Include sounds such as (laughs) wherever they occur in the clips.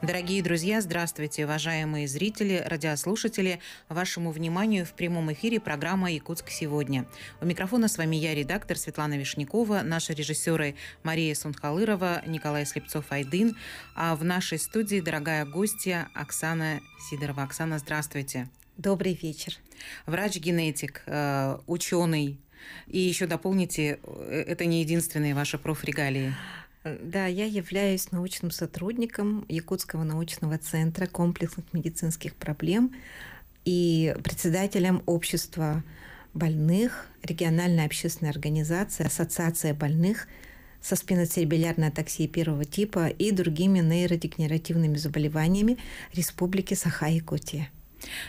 Дорогие друзья, здравствуйте, уважаемые зрители, радиослушатели. Вашему вниманию в прямом эфире программа «Якутск сегодня». У микрофона с вами я, редактор Светлана Вишнякова, наши режиссеры Мария Сунхалырова, Николай Слепцов-Айдын, а в нашей студии дорогая гостья Оксана Сидорова. Оксана, здравствуйте. Добрый вечер. Врач-генетик, э, ученый, и еще дополните, э, это не единственные ваши профрегалии. Да, я являюсь научным сотрудником Якутского научного центра комплексных медицинских проблем и председателем общества больных, региональной общественной организации, ассоциация больных со спиноцеребеллярной атаксией первого типа и другими нейродегенеративными заболеваниями Республики Саха-Якутия.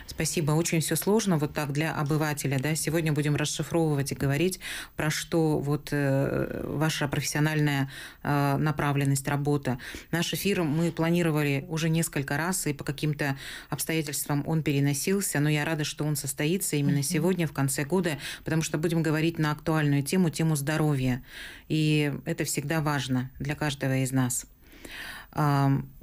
Спасибо. Очень все сложно вот так для обывателя. Да? Сегодня будем расшифровывать и говорить про что вот э, ваша профессиональная э, направленность, работа. Наш эфир мы планировали уже несколько раз, и по каким-то обстоятельствам он переносился, но я рада, что он состоится именно mm-hmm. сегодня, в конце года, потому что будем говорить на актуальную тему, тему здоровья. И это всегда важно для каждого из нас.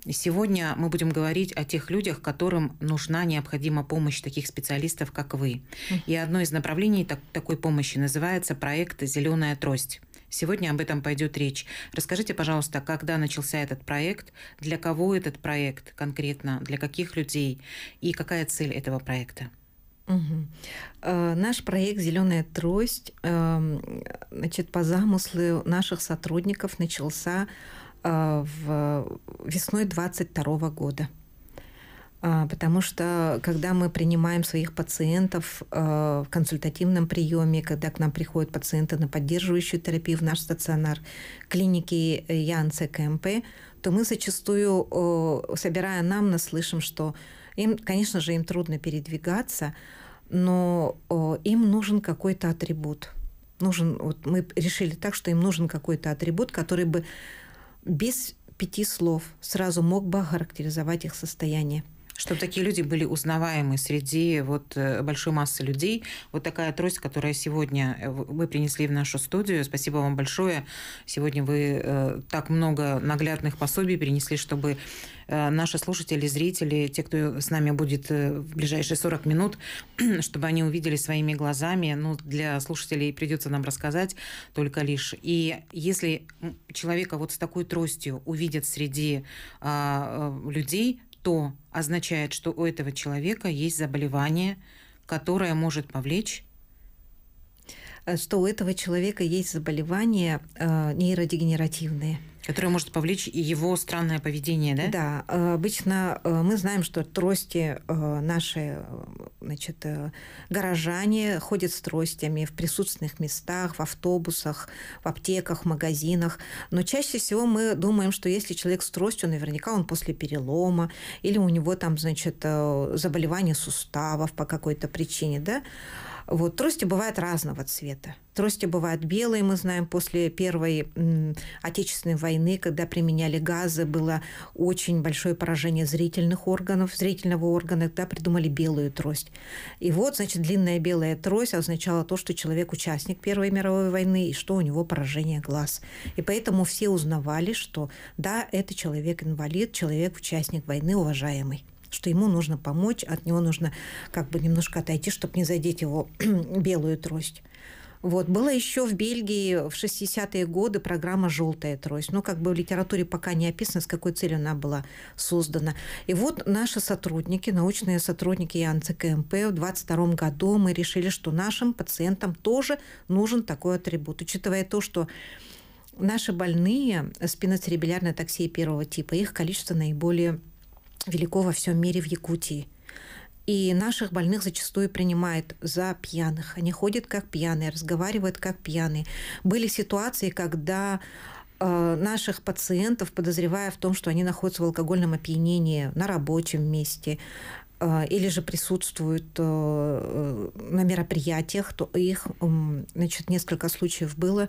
Сегодня мы будем говорить о тех людях, которым нужна необходима помощь таких специалистов, как вы. И одно из направлений так, такой помощи называется проект «Зеленая трость». Сегодня об этом пойдет речь. Расскажите, пожалуйста, когда начался этот проект, для кого этот проект конкретно, для каких людей и какая цель этого проекта? Угу. наш проект Зеленая трость эм, значит, по замыслу наших сотрудников начался а, в весной 22 года. А, потому что когда мы принимаем своих пациентов а, в консультативном приеме, когда к нам приходят пациенты на поддерживающую терапию в наш стационар клиники Янце КМП, то мы зачастую, собирая нам, нас слышим, что им, конечно же, им трудно передвигаться, но им нужен какой-то атрибут. Нужен, вот мы решили так, что им нужен какой-то атрибут, который бы без пяти слов сразу мог бы охарактеризовать их состояние. Чтобы такие люди были узнаваемы среди вот э, большой массы людей. Вот такая трость, которая сегодня э, вы принесли в нашу студию. Спасибо вам большое. Сегодня вы э, так много наглядных пособий принесли, чтобы наши слушатели, зрители, те, кто с нами будет в ближайшие 40 минут, (clears throat) чтобы они увидели своими глазами. Ну, для слушателей придется нам рассказать только лишь. И если человека вот с такой тростью увидят среди а, людей, то означает, что у этого человека есть заболевание, которое может повлечь Э, что у этого человека есть заболевания э, нейродегенеративные которое может повлечь и его странное поведение, да? Да. Э, обычно мы знаем, что трости наши, значит, горожане ходят с тростями в присутственных местах, в автобусах, в аптеках, в магазинах. Но чаще всего мы думаем, что если человек с тростью, наверняка он после перелома или у него там, значит, заболевание суставов по какой-то причине, да? Вот, трости бывают разного цвета. Трости бывают белые, мы знаем, после Первой Отечественной войны, когда применяли газы, было очень большое поражение зрительных органов, зрительного органа, когда придумали белую трость. И вот, значит, длинная белая трость означала то, что человек участник Первой мировой войны и что у него поражение глаз. И поэтому все узнавали, что да, это человек инвалид, человек участник войны, уважаемый что ему нужно помочь, от него нужно как бы немножко отойти, чтобы не задеть его (clears throat) белую трость. Вот. Была еще в Бельгии в 60-е годы программа «Желтая трость». но как бы в литературе пока не описано, с какой целью она была создана. И вот наши сотрудники, научные сотрудники ЯНЦ КМП в 22 году мы решили, что нашим пациентам тоже нужен такой атрибут. Учитывая то, что наши больные спиноцеребеллярной таксии первого типа, их количество наиболее велико во всем мире в Якутии. И наших больных зачастую принимают за пьяных. Они ходят как пьяные, разговаривают как пьяные. Были ситуации, когда э, наших пациентов, подозревая в том, что они находятся в алкогольном опьянении на рабочем месте э, или же присутствуют э, на мероприятиях, то их значит, несколько случаев было,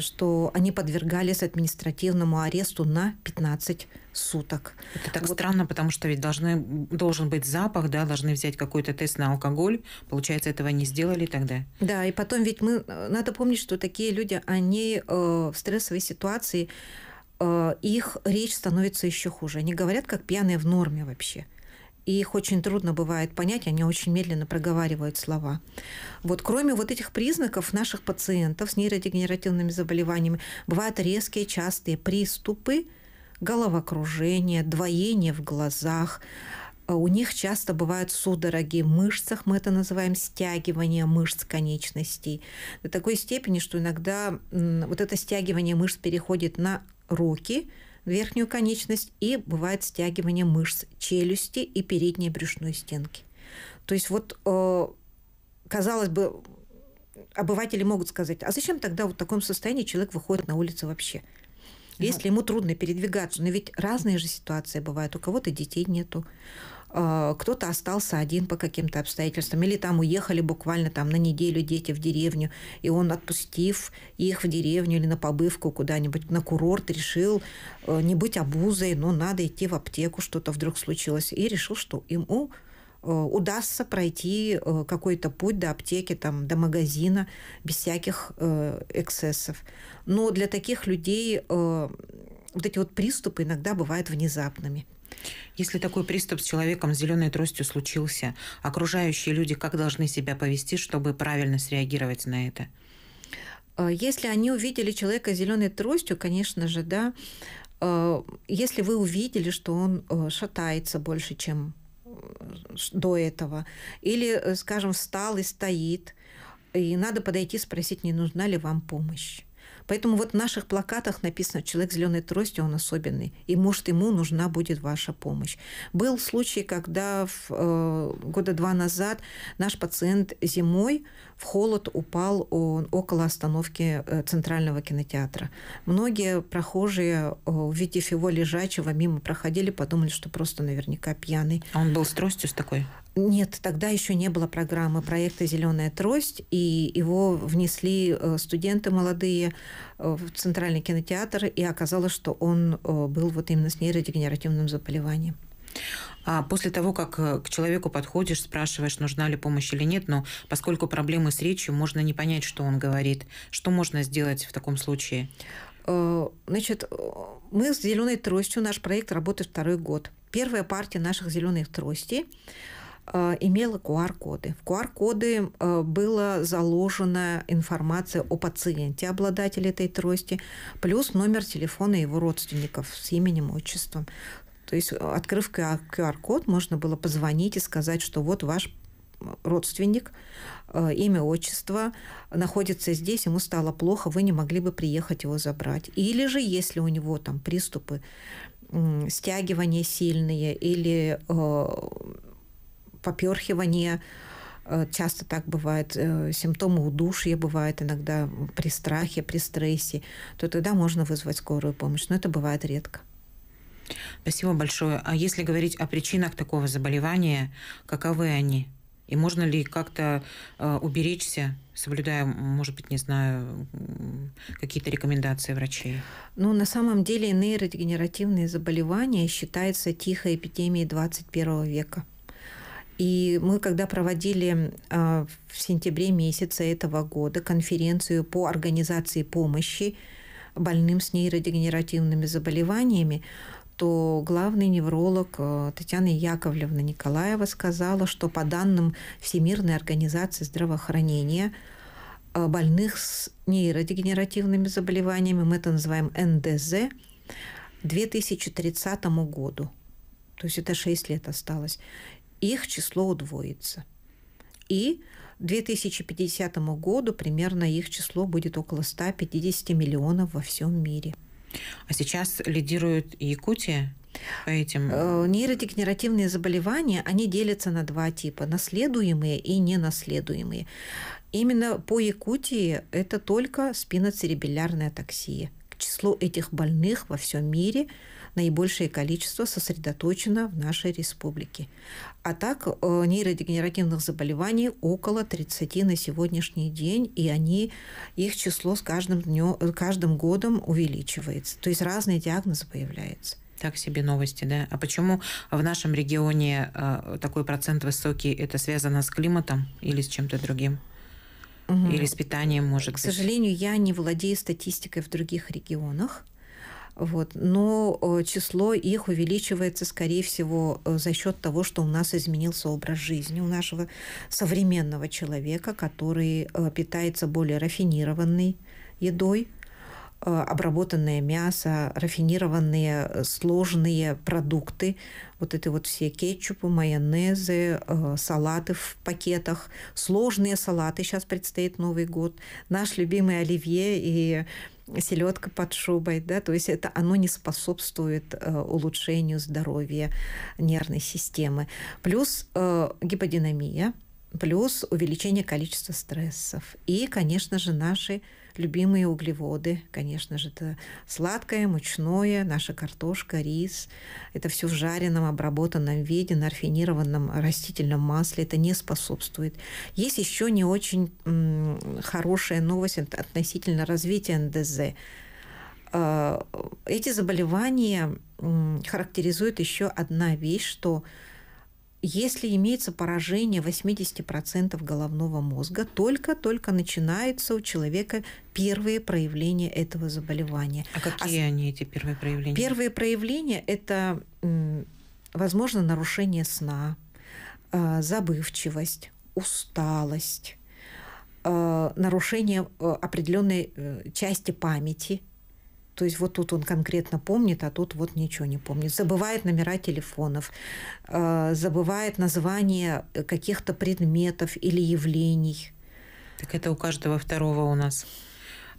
что они подвергались административному аресту на 15 суток. Это так вот. странно, потому что ведь должны, должен быть запах, да, должны взять какой-то тест на алкоголь. Получается, этого не сделали тогда. Да, и потом ведь мы... Надо помнить, что такие люди, они э, в стрессовой ситуации, э, их речь становится еще хуже. Они говорят, как пьяные в норме вообще и их очень трудно бывает понять, они очень медленно проговаривают слова. Вот кроме вот этих признаков наших пациентов с нейродегенеративными заболеваниями бывают резкие, частые приступы, головокружение, двоение в глазах, у них часто бывают судороги в мышцах, мы это называем стягивание мышц конечностей, до такой степени, что иногда вот это стягивание мышц переходит на руки, верхнюю конечность и бывает стягивание мышц челюсти и передней брюшной стенки. То есть вот, э, казалось бы, обыватели могут сказать, а зачем тогда вот в таком состоянии человек выходит на улицу вообще? Если ему трудно передвигаться, но ведь разные же ситуации бывают. У кого-то детей нету, а, кто-то остался один по каким-то обстоятельствам, или там уехали буквально там на неделю дети в деревню, и он, отпустив их в деревню или на побывку куда-нибудь, на курорт, решил э, не быть обузой, но надо идти в аптеку, что-то вдруг случилось, и решил, что ему э, удастся пройти э, какой-то путь до аптеки, там, до магазина без всяких эксцессов. Но для таких людей вот эти вот приступы иногда бывают внезапными. Если такой приступ с человеком с зеленой тростью случился, окружающие люди как должны себя повести, чтобы правильно среагировать на это? Э, если они увидели человека с зеленой тростью, конечно же, да, э, если вы увидели, что он э, шатается больше, чем до этого, или, скажем, встал и стоит, и надо подойти спросить, не нужна ли вам помощь. Поэтому вот в наших плакатах написано «Человек с зеленой тростью, он особенный, и, может, ему нужна будет ваша помощь». Был случай, когда в, э, года два назад наш пациент зимой в холод упал он около остановки э, Центрального кинотеатра. Многие прохожие, э, увидев его лежачего, мимо проходили, подумали, что просто наверняка пьяный. А он был с тростью с такой? Нет, тогда еще не было программы проекта «Зеленая трость», и его внесли э, студенты молодые э, в Центральный кинотеатр, и оказалось, что он э, был вот именно с нейродегенеративным заболеванием. А после того, как к человеку подходишь, спрашиваешь, нужна ли помощь или нет, но поскольку проблемы с речью, можно не понять, что он говорит. Что можно сделать в таком случае? Значит, мы с «Зеленой тростью», наш проект работает второй год. Первая партия наших «Зеленых тростей» Э, имела QR-коды. В QR-коды э, была заложена информация о пациенте, обладателе этой трости, плюс номер телефона его родственников с именем, отчеством. То есть, э, открыв QR-код, можно было позвонить и сказать, что вот ваш родственник, имя, отчество, находится здесь, ему стало плохо, вы не могли бы приехать его забрать. Или же, если у него там приступы, стягивания сильные или поперхивание, э, часто так бывает, э, симптомы удушья бывают иногда при страхе, при стрессе, то тогда можно вызвать скорую помощь, но это бывает редко. Спасибо большое. А если говорить о причинах такого заболевания, каковы они? И можно ли как-то э, уберечься, соблюдая, может быть, не знаю, какие-то рекомендации врачей? Ну, на самом деле нейродегенеративные заболевания считаются тихой эпидемией 21 века. И мы, когда проводили а, в сентябре месяце этого года конференцию по организации помощи больным с нейродегенеративными заболеваниями, то главный невролог э, Татьяна Яковлевна Николаева сказала, что по данным Всемирной организации здравоохранения э, больных с нейродегенеративными заболеваниями, мы это называем НДЗ, к 2030 году. То есть это 6 лет осталось их число удвоится. И к 2050 году примерно их число будет около 150 миллионов во всем мире. А сейчас лидирует Якутия? По этим? Э, нейродегенеративные заболевания, они делятся на два типа – наследуемые и ненаследуемые. Именно по Якутии это только спиноцеребеллярная токсия. К числу этих больных во всем мире – наибольшее количество сосредоточено в нашей республике. А так э, нейродегенеративных заболеваний около 30 на сегодняшний день, и они, их число с каждым, днем, э, каждым годом увеличивается. То есть разные диагнозы появляются. Так себе новости, да? А почему в нашем регионе э, такой процент высокий? Это связано с климатом или с чем-то другим? Угу. Или с питанием, может К быть? К сожалению, я не владею статистикой в других регионах. Вот. Но э, число их увеличивается, скорее всего, э, за счет того, что у нас изменился образ жизни у нашего современного человека, который э, питается более рафинированной едой, обработанное мясо, рафинированные сложные продукты, вот это вот все кетчупы, майонезы, салаты в пакетах, сложные салаты, сейчас предстоит Новый год, наш любимый оливье и селедка под шубой, да, то есть это оно не способствует э, улучшению здоровья нервной системы. Плюс э, гиподинамия, плюс увеличение количества стрессов и, конечно же, наши любимые углеводы, конечно же, это сладкое, мучное, наша картошка, рис. Это все в жареном, обработанном виде, на рафинированном растительном масле. Это не способствует. Есть еще не очень хорошая новость относительно развития НДЗ а, эти заболевания характеризует еще одна вещь, что если имеется поражение 80% головного мозга, только-только начинаются у человека первые проявления этого заболевания. А какие а, они, эти первые проявления? Первые проявления – это, возможно, нарушение сна, а, забывчивость, усталость, а, нарушение э, определенной э, части памяти – то есть вот тут он конкретно помнит, а тут вот ничего не помнит. Забывает номера телефонов, э, забывает название каких-то предметов или явлений. Так это у каждого второго у нас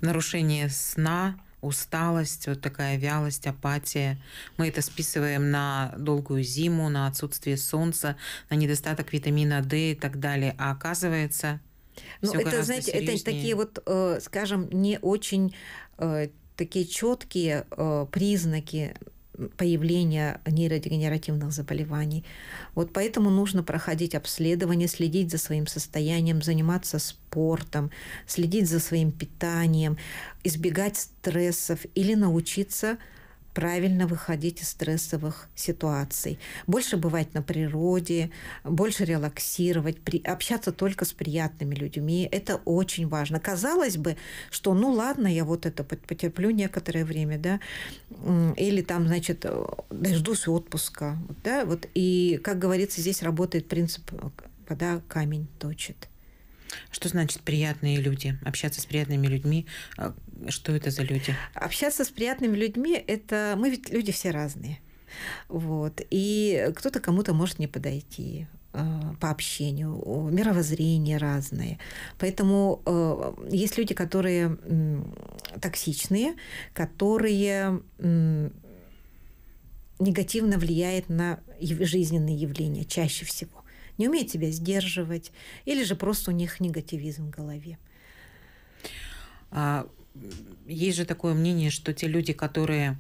нарушение сна, усталость, вот такая вялость, апатия. Мы это списываем на долгую зиму, на отсутствие солнца, на недостаток витамина D и так далее. А оказывается, ну, это, знаете, серьезнее. это такие вот, э, скажем, не очень э, такие четкие э, признаки появления нейродегенеративных заболеваний. Вот поэтому нужно проходить обследование, следить за своим состоянием, заниматься спортом, следить за своим питанием, избегать стрессов или научиться правильно выходить из стрессовых ситуаций, больше бывать на природе, больше релаксировать, при, общаться только с приятными людьми. Это очень важно. Казалось бы, что ну ладно, я вот это потерплю некоторое время, да, или там, значит, дождусь отпуска, да, вот. И, как говорится, здесь работает принцип э, «вода камень точит». Что значит приятные люди? Общаться с приятными людьми. Э, что это за люди? Общаться с приятными людьми – это… Мы ведь люди все разные. Вот. И кто-то кому-то может не подойти э, по общению, мировоззрение разное. Поэтому э, есть люди, которые э, токсичные, которые э, негативно влияют на жизненные явления чаще всего не умеют себя сдерживать, или же просто у них негативизм в голове. А, есть же такое мнение, что те люди, которые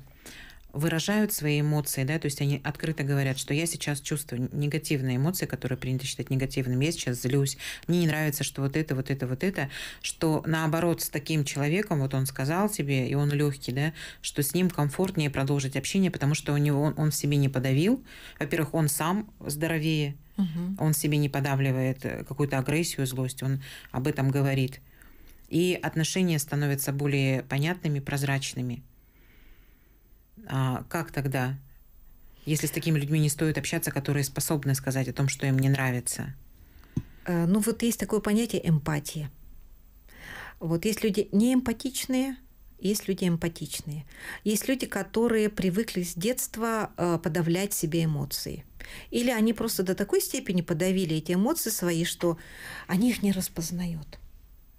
выражают свои эмоции, да, то есть они открыто говорят, что я сейчас чувствую негативные эмоции, которые принято считать негативными, я сейчас злюсь, мне не нравится, что вот это, вот это, вот это, что наоборот с таким человеком, вот он сказал тебе, и он легкий, да, что с ним комфортнее продолжить общение, потому что у него он, он в себе не подавил, во-первых, он сам здоровее, угу. он себе не подавливает э, какую-то агрессию, злость, он об этом говорит. И отношения становятся более понятными, прозрачными. А как тогда? Если с такими людьми не стоит общаться, которые способны сказать о том, что им не нравится. Э, ну вот есть такое понятие эмпатии. Вот есть люди неэмпатичные, есть люди эмпатичные. Есть люди, которые привыкли с детства э, подавлять себе эмоции. Или они просто до такой степени подавили эти эмоции свои, что они их не распознают.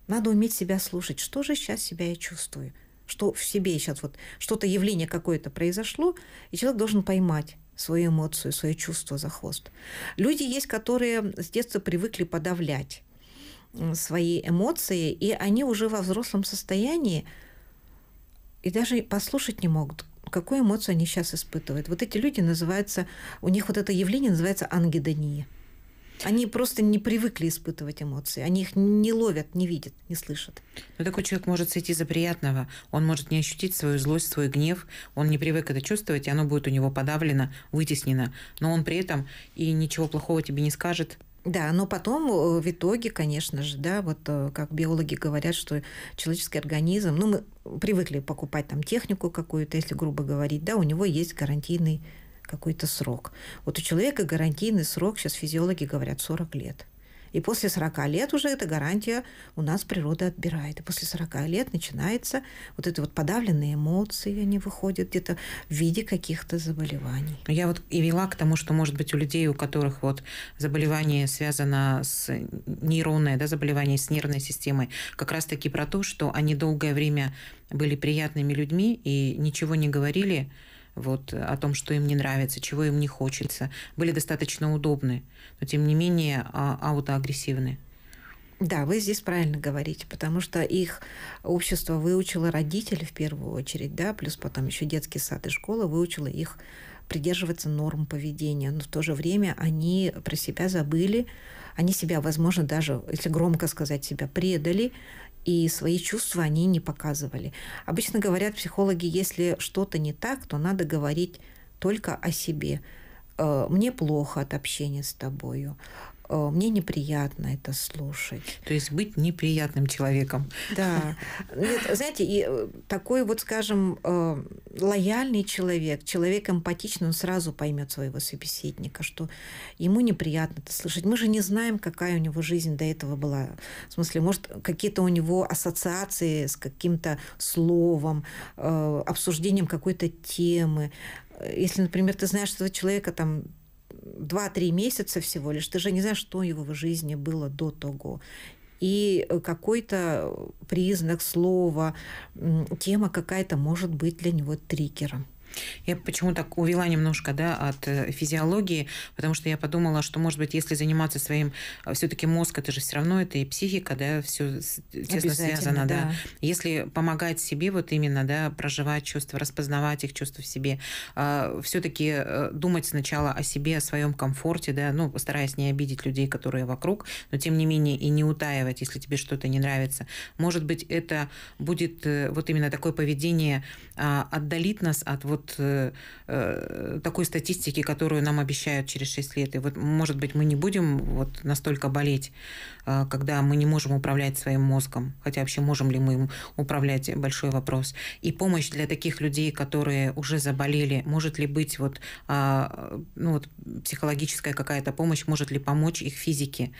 Надо уметь себя слушать. Что же сейчас себя я чувствую? что в себе сейчас вот что-то явление какое-то произошло, и человек должен поймать свою эмоцию, свое чувство за хвост. Люди есть, которые с детства привыкли подавлять свои эмоции, и они уже во взрослом состоянии и даже послушать не могут, какую эмоцию они сейчас испытывают. Вот эти люди называются, у них вот это явление называется ангидония. Они просто не привыкли испытывать эмоции. Они их не ловят, не видят, не слышат. Но такой человек может сойти за приятного. Он может не ощутить свою злость, свой гнев. Он не привык это чувствовать, и оно будет у него подавлено, вытеснено. Но он при этом и ничего плохого тебе не скажет. Да, но потом э, в итоге, конечно же, да, вот э, как биологи говорят, что человеческий организм, ну мы привыкли покупать там технику какую-то, если грубо говорить, да, у него есть гарантийный какой-то срок. Вот у человека гарантийный срок, сейчас физиологи говорят, 40 лет. И после 40 лет уже эта гарантия у нас природа отбирает. И после 40 лет начинается вот это вот подавленные эмоции, они выходят где-то в виде каких-то заболеваний. Я вот и вела к тому, что, может быть, у людей, у которых вот заболевание связано с нейронное, да, заболевание с нервной системой, как раз-таки про то, что они долгое время были приятными людьми и ничего не говорили, вот, э, о том, что им не нравится, чего им не хочется, были достаточно удобны, но тем не менее а, аутоагрессивны. Да, вы здесь правильно говорите, потому что их общество выучило родители в первую очередь, да, плюс потом еще детский сад и школа выучила их придерживаться норм поведения, но в то же время они про себя забыли, они себя, возможно, даже, если громко сказать, себя предали, и свои чувства они не показывали. Обычно говорят психологи, если что-то не так, то надо говорить только о себе. «Э, мне плохо от общения с тобою. Э, мне неприятно это слушать. То есть быть неприятным человеком. Да. Нет, знаете, и э, такой вот, скажем, э, лояльный человек, человек эмпатичный, он сразу поймет своего собеседника, что ему неприятно это слышать. Мы же не знаем, какая у него жизнь до этого была. В смысле, может, какие-то у него ассоциации с каким-то словом, обсуждением какой-то темы. Если, например, ты знаешь этого человека там 2-3 месяца всего лишь, ты же не знаешь, что его в жизни было до того. И э, какой-то признак слова, тема какая-то может быть для него триггером. Я почему так увела немножко да, от э, физиологии, потому что я подумала, что, может быть, если заниматься своим... А, все-таки мозг, это же все равно, это и психика, да, все тесно связано, да. да. Если помогать себе вот именно, да, проживать чувства, распознавать их чувства в себе, а, все-таки э, думать сначала о себе, о своем комфорте, да, ну, стараясь не обидеть людей, которые вокруг, но тем не менее и не утаивать, если тебе что-то не нравится. Может быть, это будет э, вот именно такое поведение а, отдалит нас от вот вот э, э, такой статистики, которую нам обещают через 6 лет. И вот, может быть, мы не будем вот настолько болеть, э, когда мы не можем управлять своим мозгом. Хотя вообще можем ли мы им управлять, большой вопрос. И помощь для таких людей, которые уже заболели, может ли быть вот, э, ну, вот психологическая какая-то помощь, может ли помочь их физике?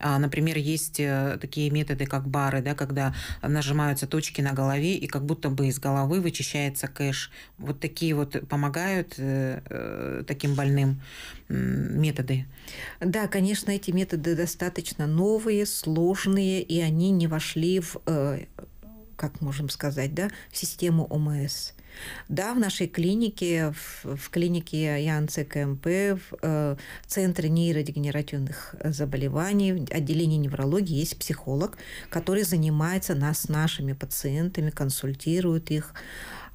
А, например, есть э, такие методы, как бары, да, когда нажимаются точки на голове, и как будто бы из головы вычищается кэш. Вот такие вот помогают э, э, таким больным методы. Да, конечно, эти методы достаточно новые, сложные, и они не вошли в как можем сказать, да, в систему ОМС. Да, в нашей клинике, в, в клинике Янце КМП, в, э, в Центре нейродегенеративных заболеваний, отделении неврологии есть психолог, который занимается нас, нашими пациентами, консультирует их,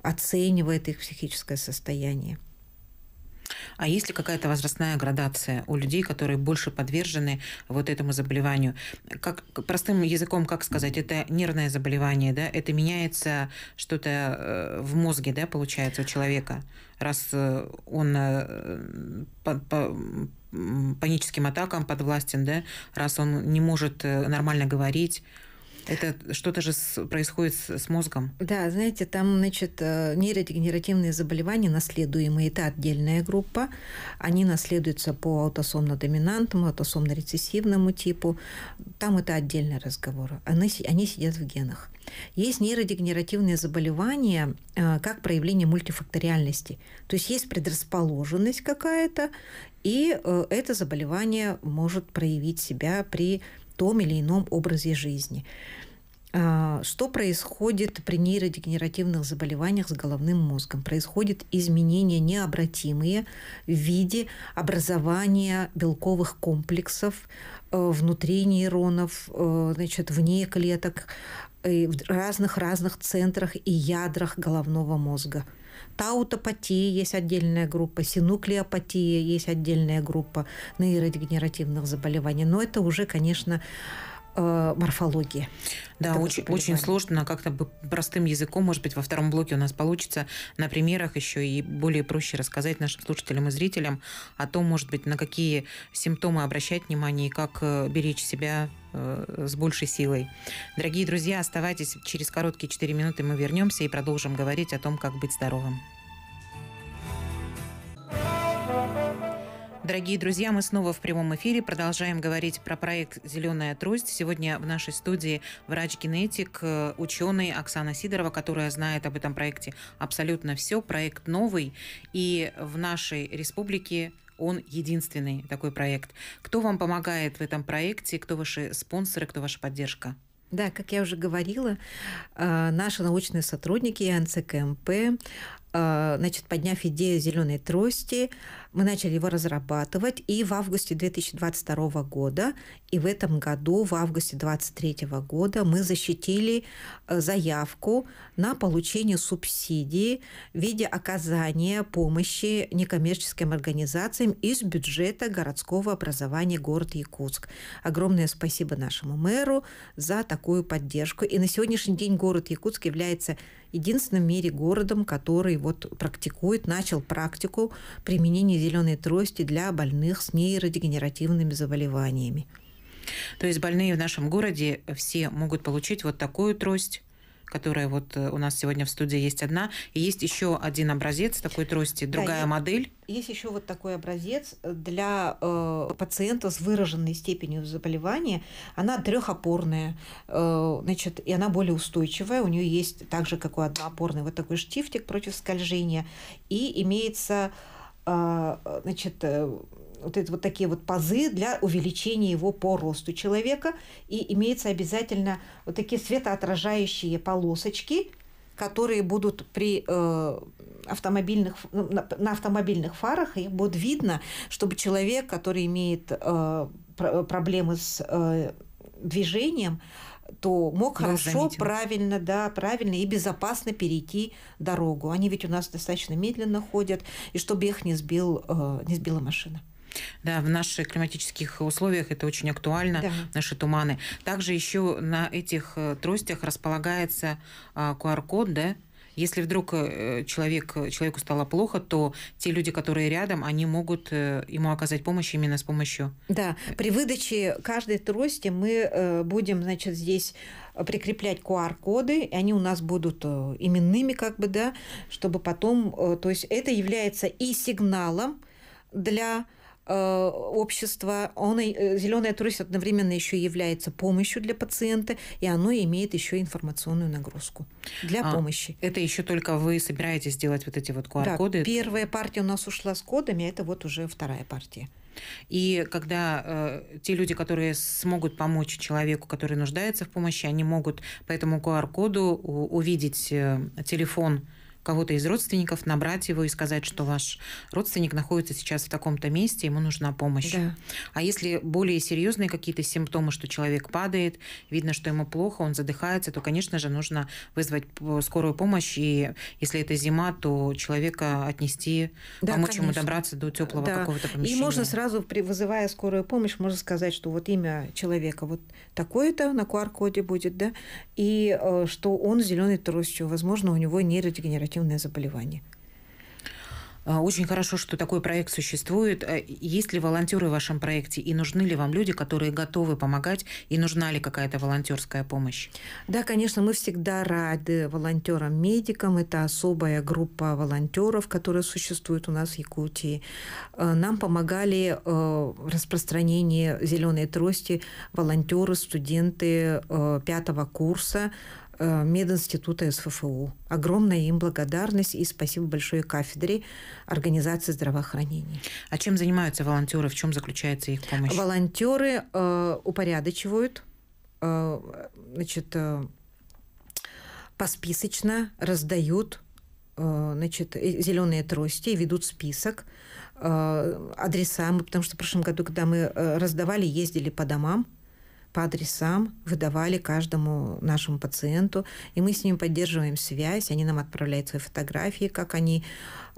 оценивает их психическое состояние. А есть ли какая-то возрастная градация у людей, которые больше подвержены вот этому заболеванию? Как, простым языком, как сказать, это нервное заболевание, да? Это меняется что-то э, в мозге, да, получается, у человека? Раз э, он э, по, по, паническим атакам подвластен, да, раз он не может нормально говорить, это что-то же с, происходит с, с мозгом? Да, знаете, там, значит, э, нейродегенеративные заболевания наследуемые, это отдельная группа. Они наследуются по аутосомно-доминантному, аутосомно-рецессивному типу. Там это отдельный разговор. Они, они сидят в генах. Есть нейродегенеративные заболевания э, как проявление мультифакториальности. То есть есть предрасположенность какая-то, и э, это заболевание может проявить себя при том или ином образе жизни. А, что происходит при нейродегенеративных заболеваниях с головным мозгом? Происходят изменения необратимые в виде образования белковых комплексов э, внутри нейронов, э, значит, вне клеток, э, в разных-разных центрах и ядрах головного мозга – Таутопатия есть отдельная группа, синуклеопатия есть отдельная группа нейродегенеративных заболеваний. Но это уже, конечно, Э, морфологии. Да, очень, очень сложно, как-то простым языком, может быть, во втором блоке у нас получится на примерах еще и более проще рассказать нашим слушателям и зрителям о том, может быть, на какие симптомы обращать внимание и как э, беречь себя э, с большей силой. Дорогие друзья, оставайтесь. Через короткие 4 минуты мы вернемся и продолжим говорить о том, как быть здоровым. Дорогие друзья, мы снова в прямом эфире продолжаем говорить про проект «Зеленая трость». Сегодня в нашей студии врач-генетик, э, ученый Оксана Сидорова, которая знает об этом проекте абсолютно все. Проект новый, и в нашей республике он единственный такой проект. Кто вам помогает в этом проекте? Кто ваши спонсоры? Кто ваша поддержка? Да, как я уже говорила, э, наши научные сотрудники НЦКМП, а, значит, подняв идею зеленой трости, мы начали его разрабатывать и в августе 2022 года, и в этом году, в августе 2023 года, мы защитили э, заявку на получение субсидии в виде оказания помощи некоммерческим организациям из бюджета городского образования город Якутск. Огромное спасибо нашему мэру за такую поддержку. И на сегодняшний день город Якутск является единственным в мире городом, который вот практикует, начал практику применения зеленой трости для больных с нейродегенеративными заболеваниями. То есть больные в нашем городе все могут получить вот такую трость, которая вот э, у нас сегодня в студии есть одна. И есть еще один образец такой трости, другая да, модель. Есть еще вот такой образец для э, пациентов с выраженной степенью заболевания. Она трехопорная, э, значит, и она более устойчивая. У нее есть также как у одноопорный вот такой штифтик против скольжения. И имеется э, значит, э, вот, это, вот такие вот пазы для увеличения его по росту человека. И имеется обязательно вот такие светоотражающие полосочки, которые будут при э, автомобильных, ну, на, на автомобильных фарах, их будет видно, чтобы человек, который имеет э, пр проблемы с э, движением, то мог да, хорошо, заметил. правильно, да, правильно и безопасно перейти дорогу. Они ведь у нас достаточно медленно ходят, и чтобы их не, сбил, э, не сбила машина. Да, в наших климатических условиях это очень актуально, да. наши туманы. Также еще на этих э, тростях располагается QR-код, а, да? Если вдруг э, человек, э, человеку стало плохо, то те люди, которые рядом, они могут ему оказать помощь именно с помощью. Да, при выдаче каждой трости мы будем, значит, здесь прикреплять QR-коды, и они у нас будут именными, как бы, да, чтобы потом, то есть это является и сигналом для Э, общества. Он, э, зеленая трость одновременно еще является помощью для пациента, и оно имеет еще информационную нагрузку для а, помощи. Это еще только вы собираетесь делать вот эти вот QR-коды? Да, первая партия у нас ушла с кодами, это вот уже вторая партия. И когда э, те люди, которые смогут помочь человеку, который нуждается в помощи, они могут по этому QR-коду увидеть э, телефон кого-то из родственников, набрать его и сказать, что ваш родственник находится сейчас в таком-то месте, ему нужна помощь. Да. А если более серьезные какие-то симптомы, что человек падает, видно, что ему плохо, он задыхается, то, конечно же, нужно вызвать скорую помощь. И если это зима, то человека отнести, да, помочь конечно. ему добраться до теплого да. какого-то помещения. И можно сразу, вызывая скорую помощь, можно сказать, что вот имя человека вот такое-то на QR-коде будет, да, и э, что он зеленой тростью, возможно, у него нейродегенеративная вегетативное заболевание. А, очень хорошо, что такой проект существует. А, есть ли волонтеры в вашем проекте и нужны ли вам люди, которые готовы помогать и нужна ли какая-то волонтерская помощь? Да, конечно, мы всегда рады волонтерам-медикам. Это особая группа волонтеров, которая существует у нас в Якутии. А, нам помогали в распространении зеленой трости волонтеры, студенты пятого курса Э, мединститута СФФУ. Огромная им благодарность и спасибо большое кафедре организации здравоохранения. А чем занимаются волонтеры? В чем заключается их помощь? Волонтеры э, упорядочивают, э, значит, э, посписочно раздают э, значит, э, зеленые трости и ведут список адреса, потому что в прошлом году, когда мы раздавали, ездили по домам, по адресам выдавали каждому нашему пациенту, и мы с ним поддерживаем связь, они нам отправляют свои фотографии, как они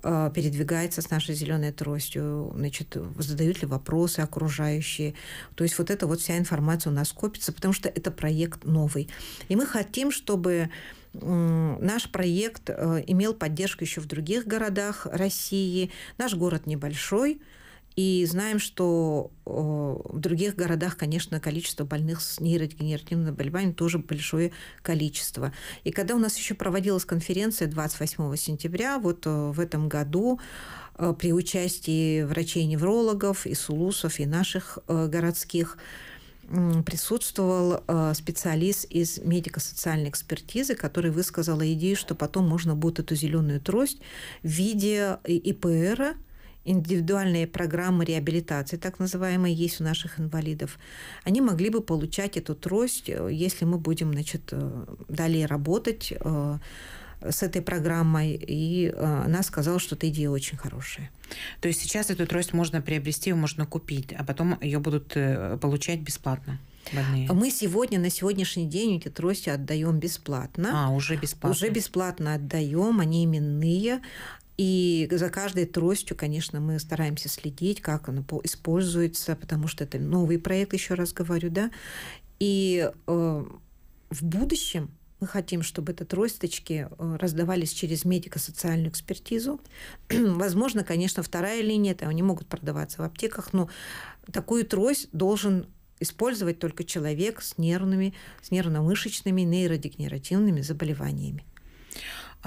э, передвигаются с нашей зеленой тростью, значит, задают ли вопросы окружающие. То есть вот эта вот вся информация у нас копится, потому что это проект новый. И мы хотим, чтобы наш проект э, имел поддержку еще в других городах России. Наш город небольшой, и знаем, что э, в других городах, конечно, количество больных с нейродегенеративными заболеваниями тоже большое количество. И когда у нас еще проводилась конференция 28 сентября, вот э, в этом году э, при участии врачей-неврологов и сулусов, и наших городских, присутствовал специалист из медико-социальной экспертизы, который высказал идею, что потом можно будет эту зеленую трость в виде ИПРа индивидуальные программы реабилитации, так называемые, есть у наших инвалидов, они могли бы получать эту трость, э, если мы будем значит, э, далее работать э, с этой программой, и она сказала, что эта идея очень хорошая. То есть сейчас эту трость можно приобрести, ее можно купить, а потом ее будут получать бесплатно? Больные. Мы сегодня, на сегодняшний день эти трости отдаем бесплатно. А, уже бесплатно. Уже бесплатно отдаем, они именные. И за каждой тростью, конечно, мы стараемся следить, как она используется, потому что это новый проект, еще раз говорю, да. И э, в будущем мы хотим, чтобы эти тросточки э, раздавались через медико-социальную экспертизу. (clears throat) Возможно, конечно, вторая линия, это они могут продаваться в аптеках, но такую трость должен использовать только человек с нервными, с нервно-мышечными нейродегенеративными заболеваниями.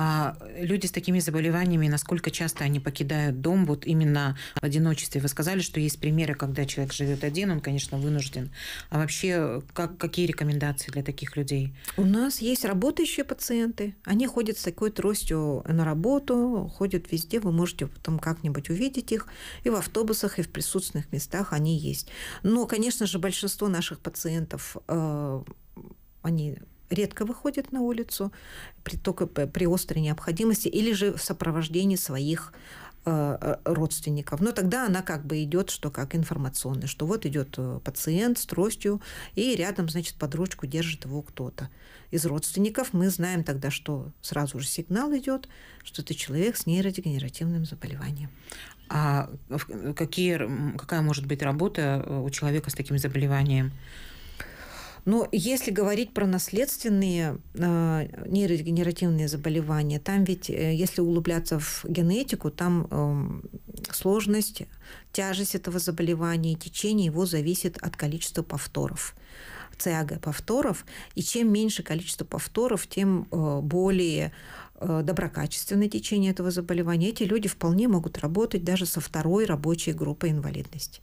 А люди с такими заболеваниями, насколько часто они покидают дом вот именно в одиночестве? Вы сказали, что есть примеры, когда человек живет один, он, конечно, вынужден. А вообще, как, какие рекомендации для таких людей? У нас есть работающие пациенты. Они ходят с такой тростью на работу, ходят везде. Вы можете потом как-нибудь увидеть их. И в автобусах, и в присутственных местах они есть. Но, конечно же, большинство наших пациентов, э, они редко выходят на улицу, при, только при острой необходимости, или же в сопровождении своих э, э, родственников. Но тогда она как бы идет, что как информационный, что вот идет э, пациент с тростью, и рядом, значит, под ручку держит его кто-то. Из родственников мы знаем тогда, что сразу же сигнал идет, что это человек с нейродегенеративным заболеванием. А какие, какая может быть работа у человека с таким заболеванием? Но если говорить про наследственные э, нейродегенеративные заболевания, там ведь, э, если углубляться в генетику, там эм, сложность, тяжесть этого заболевания, и течение его зависит от количества повторов. ЦАГ повторов, и чем меньше количество повторов, тем э, более доброкачественное течение этого заболевания. Эти люди вполне могут работать даже со второй рабочей группой инвалидности.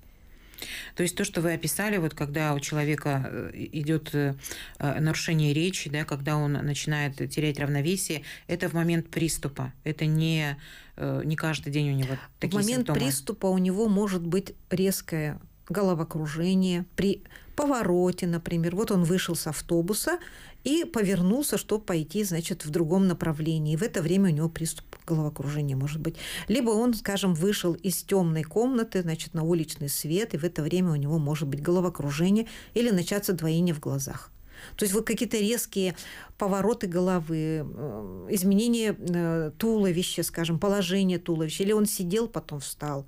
То есть то, что вы описали, вот когда у человека э, идет э, а, нарушение речи, да, когда он начинает терять равновесие, это в момент приступа. Это не, э, не каждый день у него такие В момент симптомы. приступа у него может быть резкое головокружение при повороте, например. Вот он вышел с автобуса и повернулся, чтобы пойти, значит, в другом направлении. В это время у него приступ головокружения может быть. Либо он, скажем, вышел из темной комнаты, значит, на уличный свет, и в это время у него может быть головокружение или начаться двоение в глазах. То есть вот какие-то резкие повороты головы, э, изменение э, туловища, скажем, положение туловища, или он сидел, потом встал.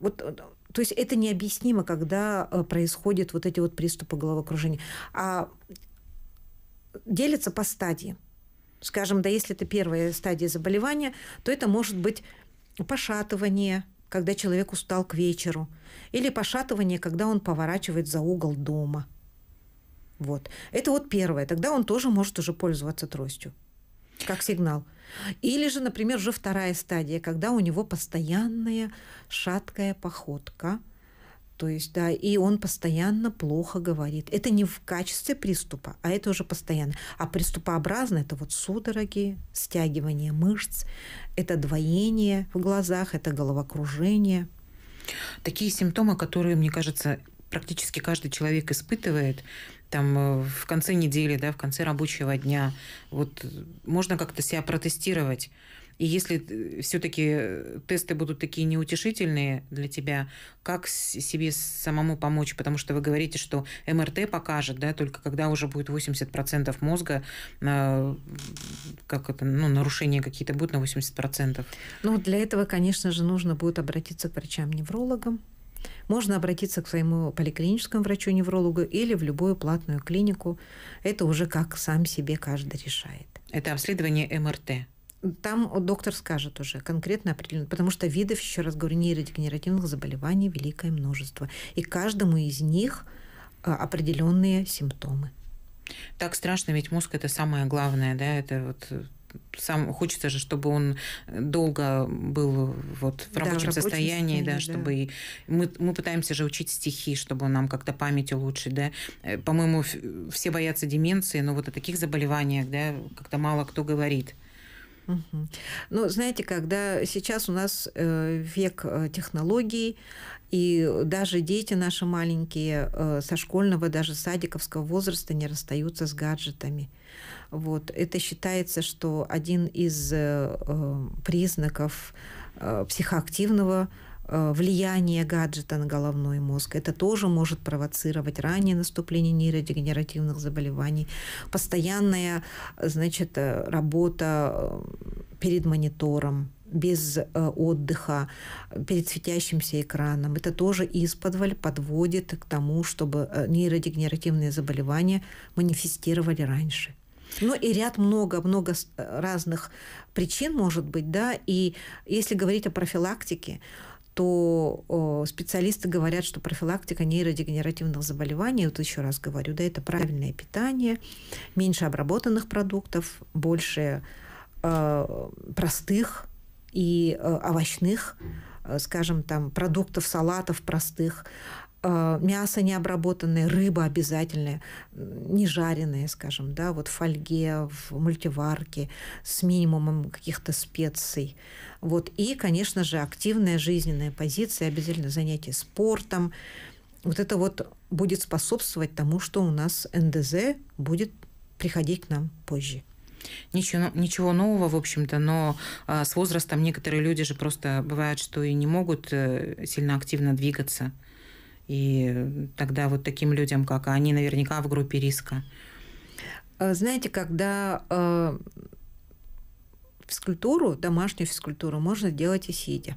Вот э, то есть это необъяснимо, когда э, происходят вот эти вот приступы головокружения. А делятся по стадии. Скажем, да, если это первая стадия заболевания, то это может быть пошатывание, когда человек устал к вечеру, или пошатывание, когда он поворачивает за угол дома. Вот. Это вот первое. Тогда он тоже может уже пользоваться тростью, как сигнал. Или же, например, уже вторая стадия, когда у него постоянная шаткая походка, то есть, да, и он постоянно плохо говорит. Это не в качестве приступа, а это уже постоянно. А приступообразно – это вот судороги, стягивание мышц, это двоение в глазах, это головокружение. Такие симптомы, которые, мне кажется, практически каждый человек испытывает, там э, в конце недели, да, в конце рабочего дня. Вот э, можно как-то себя протестировать. И если э, все-таки тесты будут такие неутешительные для тебя, как себе самому помочь? Потому что вы говорите, что МРТ покажет, да, только когда уже будет 80% мозга, как это, ну, нарушения какие-то будут на 80%. Ну, для этого, конечно же, нужно будет обратиться к врачам-неврологам, можно обратиться к своему поликлиническому врачу-неврологу или в любую платную клинику. Это уже как сам себе каждый решает. Это обследование МРТ там доктор скажет уже конкретно определенно, потому что видов, еще раз говорю, нейродегенеративных заболеваний великое множество. И каждому из них а, определенные симптомы. Так страшно, ведь мозг это самое главное, да, это вот э, сам хочется же, чтобы он долго был вот в рабочем в состоянии, состоянии, да, да. чтобы и мы, мы пытаемся же учить стихи, чтобы нам как-то память улучшить, да. Э, по-моему, все боятся деменции, но вот о таких заболеваниях, да, как-то мало кто говорит. Угу. Ну, знаете, когда сейчас у нас э, век э, технологий, и даже дети наши маленькие со школьного, даже садиковского возраста не расстаются с гаджетами. Вот. Это считается, что один из э, э, признаков э, психоактивного влияние гаджета на головной мозг. Это тоже может провоцировать раннее наступление нейродегенеративных заболеваний, постоянная значит, работа перед монитором, без отдыха, перед светящимся экраном. Это тоже исподволь подводит к тому, чтобы нейродегенеративные заболевания манифестировали раньше. Ну и ряд много-много э, разных причин может быть, да, и если говорить о профилактике, то специалисты говорят, что профилактика нейродегенеративных заболеваний, вот еще раз говорю, да, это правильное питание, меньше обработанных продуктов, больше э, простых и э, овощных э, скажем, там, продуктов, салатов простых, Э, мясо необработанное, рыба обязательная, не жареная, скажем, да, вот в фольге, в мультиварке, с минимумом каких-то специй. Вот. И, конечно же, активная жизненная позиция, обязательно занятие спортом. Вот это вот будет способствовать тому, что у нас НДЗ будет приходить к нам позже. Ничего, ну, ничего нового, в общем-то, но а, с возрастом некоторые люди же просто бывают, что и не могут э, сильно активно двигаться. И тогда вот таким людям, как они, наверняка в группе риска. Э, знаете, когда э, физкультуру, домашнюю физкультуру можно делать и сидя.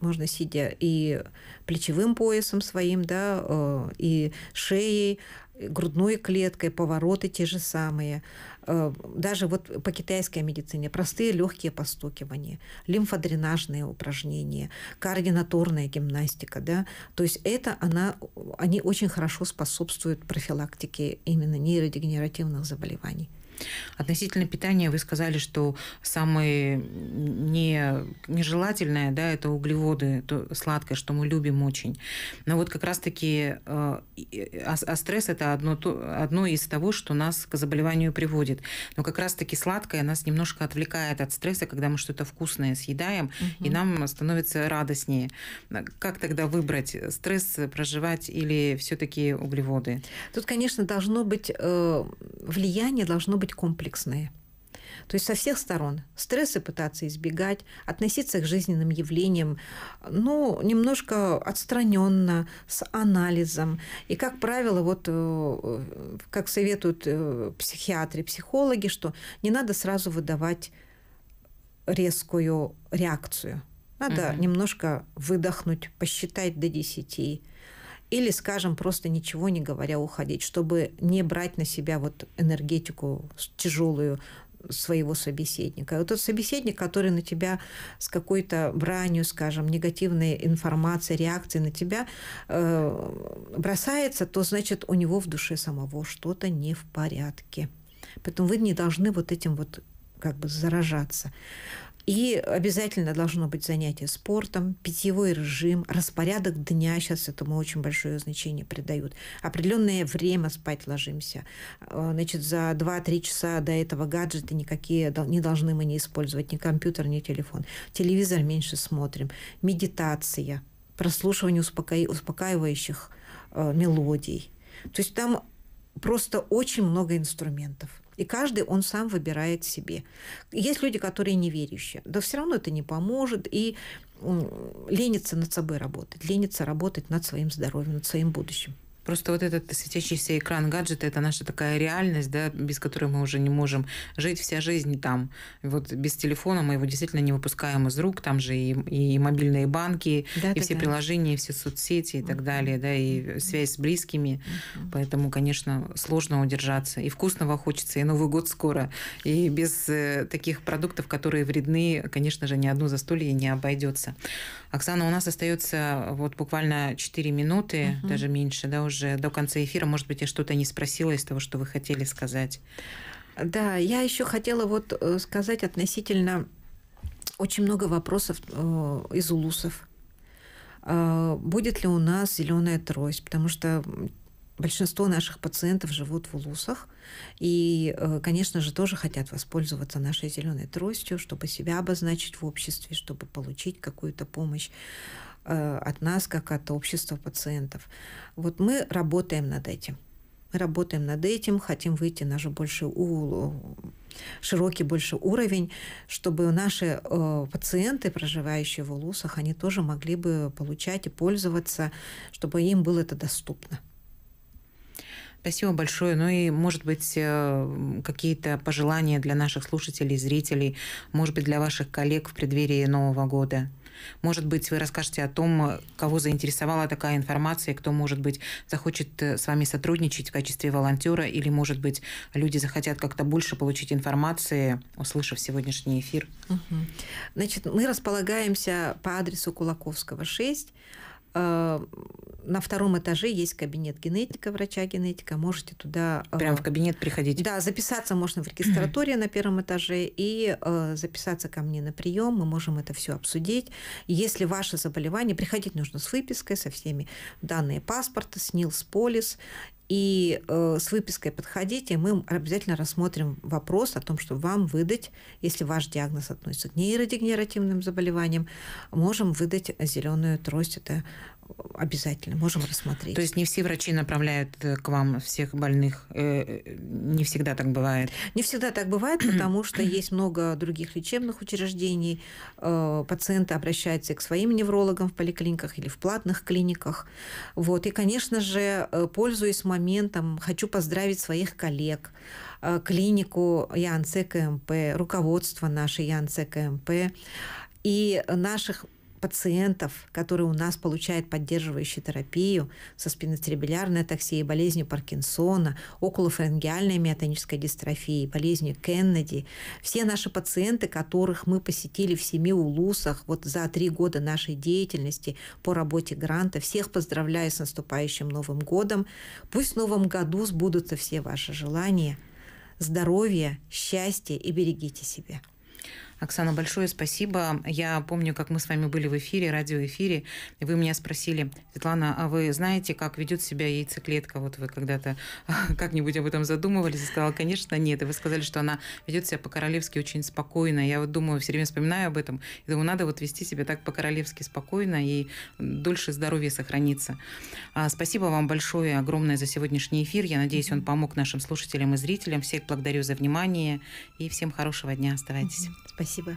Можно сидя и плечевым поясом своим, да, э, и шеей, грудной клеткой, повороты те же самые. Э, даже вот по китайской медицине простые легкие постукивания, лимфодренажные упражнения, координаторная гимнастика. Да? То есть это она, они очень хорошо способствуют профилактике именно нейродегенеративных заболеваний. Относительно питания вы сказали, что самое не, нежелательное, да, это углеводы, то сладкое, что мы любим очень. Но вот как раз-таки э, а, а стресс это одно, то, одно из того, что нас к заболеванию приводит. Но как раз-таки сладкое нас немножко отвлекает от стресса, когда мы что-то вкусное съедаем, угу. и нам становится радостнее. Как тогда выбрать стресс проживать или все-таки углеводы? Тут, конечно, должно быть э, влияние должно быть быть комплексные. То есть со всех сторон. Стрессы пытаться избегать, относиться к жизненным явлениям, ну, немножко отстраненно, с анализом. И, как правило, вот э, как советуют э, психиатры, психологи, что не надо сразу выдавать резкую реакцию. Надо угу. немножко выдохнуть, посчитать до 10 или, скажем, просто ничего не говоря уходить, чтобы не брать на себя вот энергетику тяжелую своего собеседника. Вот тот собеседник, который на тебя с какой-то бранью, скажем, негативной информацией, реакцией на тебя э, бросается, то значит у него в душе самого что-то не в порядке. Поэтому вы не должны вот этим вот как бы заражаться. И обязательно должно быть занятие спортом, питьевой режим, распорядок дня. Сейчас этому очень большое значение придают. Определенное время спать ложимся. А, значит, за 2-3 часа до этого гаджеты никакие не должны мы не использовать. Ни компьютер, ни телефон. Телевизор меньше смотрим. Медитация, прослушивание успока... успокаивающих э, мелодий. То есть там просто очень много инструментов. И каждый он сам выбирает себе. Есть люди, которые неверующие. Да все равно это не поможет. И ленится над собой работать, ленится работать над своим здоровьем, над своим будущим. Просто вот этот светящийся экран гаджета – это наша такая реальность, да, без которой мы уже не можем жить вся жизнь там. Вот без телефона мы его действительно не выпускаем из рук. Там же и, и мобильные банки, да, и все да. приложения, и все соцсети и так uh-huh. далее, да, и связь с близкими. Uh-huh. Поэтому, конечно, сложно удержаться. И вкусного хочется, и Новый год скоро. И без э, таких продуктов, которые вредны, конечно же, ни одно застолье не обойдется. Оксана, у нас остается э, вот буквально 4 минуты, угу. даже меньше, да, уже до конца эфира. Может быть, я что-то не спросила из того, что вы хотели сказать. Да, я еще хотела вот э, сказать относительно очень много вопросов э, из улусов. Будет ли у нас зеленая трость? Потому что Большинство наших пациентов живут в улусах и, э, конечно же, тоже хотят воспользоваться нашей зеленой тростью, чтобы себя обозначить в обществе, чтобы получить какую-то помощь э, от нас, как от общества пациентов. Вот мы работаем над этим. Мы работаем над этим, хотим выйти на же больше у, широкий больше уровень, чтобы наши э, пациенты, проживающие в Улусах, они тоже могли бы получать и пользоваться, чтобы им было это доступно. Спасибо большое. Ну и, может быть, э, какие-то пожелания для наших слушателей, зрителей, может быть, для ваших коллег в преддверии Нового года? Может быть, вы расскажете о том, кого заинтересовала такая информация, кто, может быть, захочет э, с вами сотрудничать в качестве волонтера, или, может быть, люди захотят как-то больше получить информации, услышав сегодняшний эфир. Угу. Значит, мы располагаемся по адресу Кулаковского 6. А, на втором этаже есть кабинет генетика, врача-генетика. Можете туда... А, Прямо в кабинет приходить. Да, записаться можно в регистратуре на первом этаже и а, записаться ко мне на прием. Мы можем это все обсудить. Если ваше заболевание, приходить нужно с выпиской, со всеми данные паспорта, СНИЛС, полис и э, с выпиской подходите, мы обязательно рассмотрим вопрос о том, что вам выдать, если ваш диагноз относится к нейродегенеративным заболеваниям, можем выдать зеленую трость. Это обязательно можем рассмотреть. То есть не все врачи направляют э, к вам всех больных, э, э, не всегда так бывает? Не всегда так бывает, (clears throat) потому что есть много других лечебных учреждений, пациенты обращаются к своим неврологам в поликлиниках или в платных клиниках. Вот. И, конечно же, пользуясь моментом, хочу поздравить своих коллег, клинику ЯНЦ КМП, эм руководство нашей ЯНЦ КМП эм и наших пациентов, которые у нас получают поддерживающую терапию со спиноцеребелярной таксией, болезнью Паркинсона, околофарингеальной миотонической дистрофией, болезнью Кеннеди. Все наши пациенты, которых мы посетили в семи улусах вот за три года нашей деятельности по работе гранта, всех поздравляю с наступающим Новым годом. Пусть в Новом году сбудутся все ваши желания – здоровья, счастья и берегите себя. Оксана, большое спасибо. Я помню, как мы с вами были в эфире, радиоэфире, и вы меня спросили, Светлана, а вы знаете, как ведет себя яйцеклетка? Вот вы когда-то (laughs) как-нибудь об этом задумывались? Я сказала, конечно, нет. И вы сказали, что она ведет себя по-королевски очень спокойно. Я вот думаю, все время вспоминаю об этом, и думаю, надо вот вести себя так по-королевски спокойно и дольше здоровье сохранится. А, спасибо вам большое, огромное за сегодняшний эфир. Я надеюсь, он помог нашим слушателям и зрителям. Всех благодарю за внимание и всем хорошего дня. Оставайтесь. Спасибо.